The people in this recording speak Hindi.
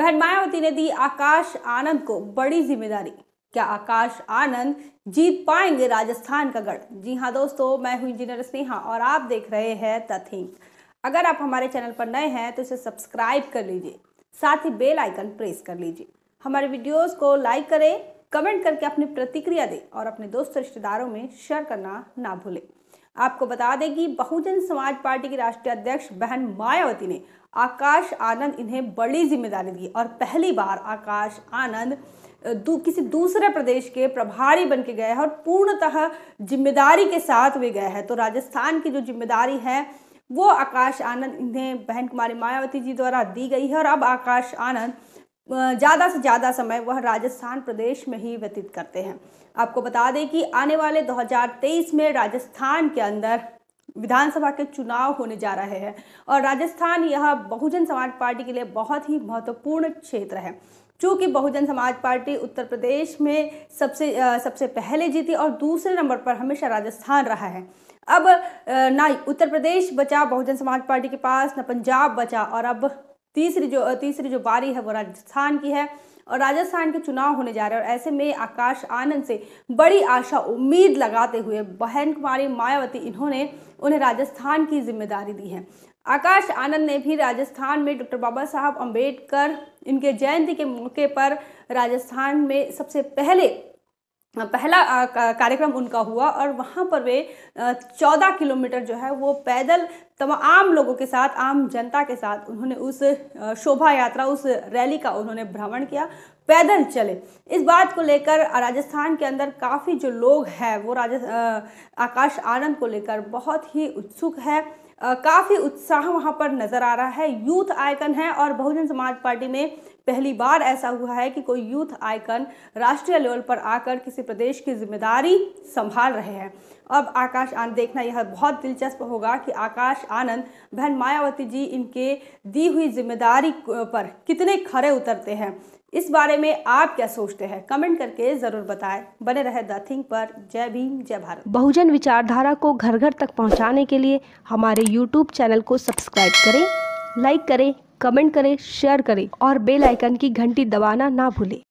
बहन मायावती ने दी आकाश आनंद को बड़ी जिम्मेदारी क्या आकाश आनंद जीत पाएंगे राजस्थान का गढ़ जी हाँ दोस्तों मैं हूं इंजीनियर स्नेहा और आप देख रहे हैं द थिंक अगर आप हमारे चैनल पर नए हैं तो इसे सब्सक्राइब कर लीजिए साथ ही बेल आइकन प्रेस कर लीजिए हमारे वीडियोस को लाइक करें कमेंट करके अपनी प्रतिक्रिया दें और अपने दोस्त रिश्तेदारों में शेयर करना ना भूलें आपको बता दें कि बहुजन समाज पार्टी की राष्ट्रीय अध्यक्ष बहन मायावती ने आकाश आनंद इन्हें बड़ी जिम्मेदारी दी और पहली बार आकाश आनंद दू, किसी दूसरे प्रदेश के प्रभारी बन के गए हैं और पूर्णतः जिम्मेदारी के साथ वे गए हैं तो राजस्थान की जो जिम्मेदारी है वो आकाश आनंद इन्हें बहन कुमारी मायावती जी द्वारा दी गई है और अब आकाश आनंद ज़्यादा से ज़्यादा समय वह राजस्थान प्रदेश में ही व्यतीत करते हैं आपको बता दें कि आने वाले 2023 में राजस्थान के अंदर विधानसभा के चुनाव होने जा रहे हैं और राजस्थान यह बहुजन समाज पार्टी के लिए बहुत ही महत्वपूर्ण क्षेत्र है चूँकि बहुजन समाज पार्टी उत्तर प्रदेश में सबसे सबसे पहले जीती और दूसरे नंबर पर हमेशा राजस्थान रहा है अब ना उत्तर प्रदेश बचा बहुजन समाज पार्टी के पास न पंजाब बचा और अब तीसरी जो तीसरी जो बारी है वो राजस्थान की है और राजस्थान के चुनाव होने जा रहे हैं और ऐसे में आकाश आनंद से बड़ी आशा उम्मीद लगाते हुए बहन कुमारी मायावती इन्होंने उन्हें राजस्थान की जिम्मेदारी दी है आकाश आनंद ने भी राजस्थान में डॉक्टर बाबा साहब अम्बेडकर इनके जयंती के मौके पर राजस्थान में सबसे पहले पहला कार्यक्रम उनका हुआ और वहाँ पर वे चौदह किलोमीटर जो है वो पैदल तमाम तो लोगों के साथ आम जनता के साथ उन्होंने उस शोभा यात्रा उस रैली का उन्होंने भ्रमण किया पैदल चले इस बात को लेकर राजस्थान के अंदर काफ़ी जो लोग हैं वो राज आकाश आनंद को लेकर बहुत ही उत्सुक है काफ़ी उत्साह वहाँ पर नज़र आ रहा है यूथ आइकन है और बहुजन समाज पार्टी में पहली बार ऐसा हुआ है कि कोई यूथ आइकन राष्ट्रीय लेवल पर आकर किसी प्रदेश की जिम्मेदारी संभाल रहे हैं अब आकाश आनंद देखना यह बहुत दिलचस्प होगा कि आकाश आनंद बहन मायावती जी इनके दी हुई जिम्मेदारी पर कितने खरे उतरते हैं इस बारे में आप क्या सोचते हैं कमेंट करके जरूर बताएं बने रहे द थिंग पर जय भीम जय भारत बहुजन विचारधारा को घर घर तक पहुंचाने के लिए हमारे यूट्यूब चैनल को सब्सक्राइब करें लाइक करें कमेंट करें शेयर करें और बेल आइकन की घंटी दबाना ना भूलें